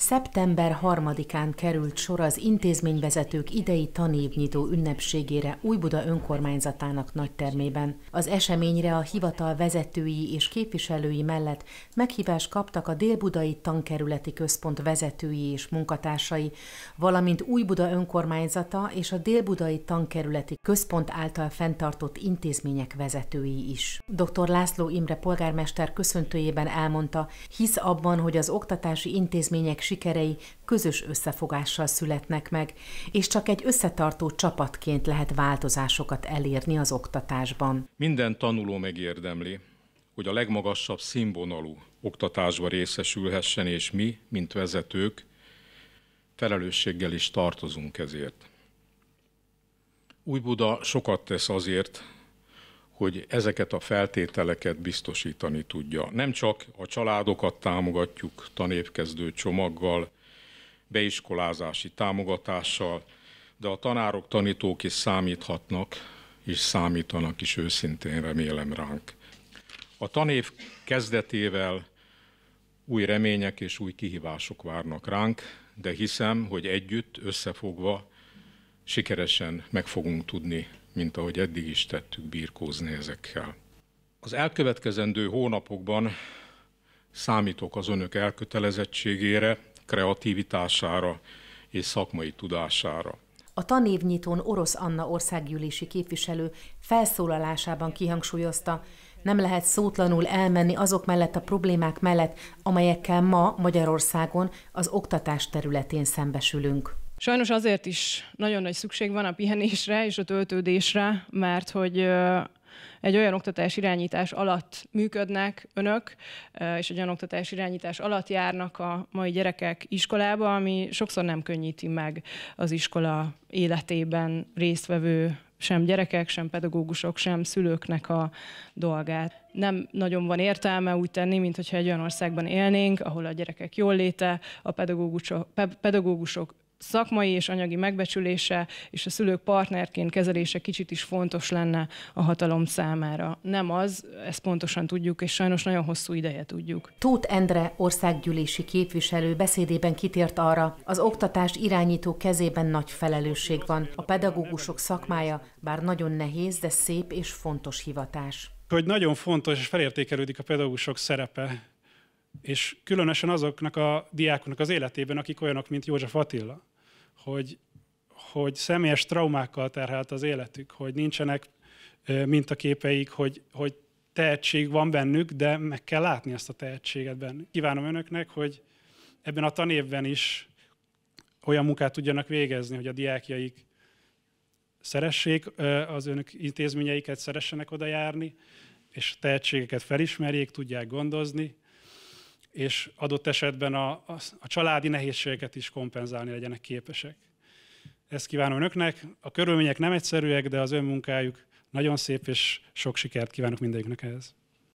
Szeptember 3-án került sor az intézményvezetők idei tanévnyitó ünnepségére Újbuda önkormányzatának nagytermében. Az eseményre a hivatal vezetői és képviselői mellett meghívást kaptak a délbudai tankerületi központ vezetői és munkatársai, valamint Újbuda önkormányzata és a délbudai tankerületi központ által fenntartott intézmények vezetői is. Dr. László Imre polgármester köszöntőjében elmondta, hisz abban, hogy az oktatási intézmények sikerei közös összefogással születnek meg, és csak egy összetartó csapatként lehet változásokat elérni az oktatásban. Minden tanuló megérdemli, hogy a legmagasabb színvonalú oktatásba részesülhessen, és mi, mint vezetők, felelősséggel is tartozunk ezért. Újbuda sokat tesz azért, hogy ezeket a feltételeket biztosítani tudja. Nem csak a családokat támogatjuk tanévkezdő csomaggal, beiskolázási támogatással, de a tanárok, tanítók is számíthatnak, és számítanak is őszintén remélem ránk. A tanév kezdetével új remények és új kihívások várnak ránk, de hiszem, hogy együtt, összefogva sikeresen meg fogunk tudni mint ahogy eddig is tettük birkózni ezekkel. Az elkövetkezendő hónapokban számítok az önök elkötelezettségére, kreativitására és szakmai tudására. A tanévnyitón Orosz Anna országgyűlési képviselő felszólalásában kihangsúlyozta, nem lehet szótlanul elmenni azok mellett a problémák mellett, amelyekkel ma Magyarországon az oktatás területén szembesülünk. Sajnos azért is nagyon nagy szükség van a pihenésre és a töltődésre, mert hogy egy olyan oktatás irányítás alatt működnek önök, és egy olyan oktatás irányítás alatt járnak a mai gyerekek iskolába, ami sokszor nem könnyíti meg az iskola életében résztvevő sem gyerekek, sem pedagógusok, sem szülőknek a dolgát. Nem nagyon van értelme úgy tenni, mint hogyha egy olyan országban élnénk, ahol a gyerekek jól léte, a pedagógusok, pedagógusok szakmai és anyagi megbecsülése és a szülők partnerként kezelése kicsit is fontos lenne a hatalom számára. Nem az, ezt pontosan tudjuk, és sajnos nagyon hosszú ideje tudjuk. Tóth Endre országgyűlési képviselő beszédében kitért arra, az oktatás irányító kezében nagy felelősség van. A pedagógusok szakmája bár nagyon nehéz, de szép és fontos hivatás. Hogy nagyon fontos és felértékelődik a pedagógusok szerepe és különösen azoknak a diákoknak az életében, akik olyanok, mint József Attila, hogy, hogy személyes traumákkal terhelt az életük, hogy nincsenek mintaképeik, hogy, hogy tehetség van bennük, de meg kell látni ezt a tehetséget bennük. Kívánom önöknek, hogy ebben a tanévben is olyan munkát tudjanak végezni, hogy a diákjaik szeressék az önök intézményeiket, szeressenek oda járni, és tehetségeket felismerjék, tudják gondozni, és adott esetben a, a, a családi nehézségeket is kompenzálni legyenek képesek. Ezt kívánom önöknek. A körülmények nem egyszerűek, de az önmunkájuk nagyon szép, és sok sikert kívánok mindegyiknek ehhez.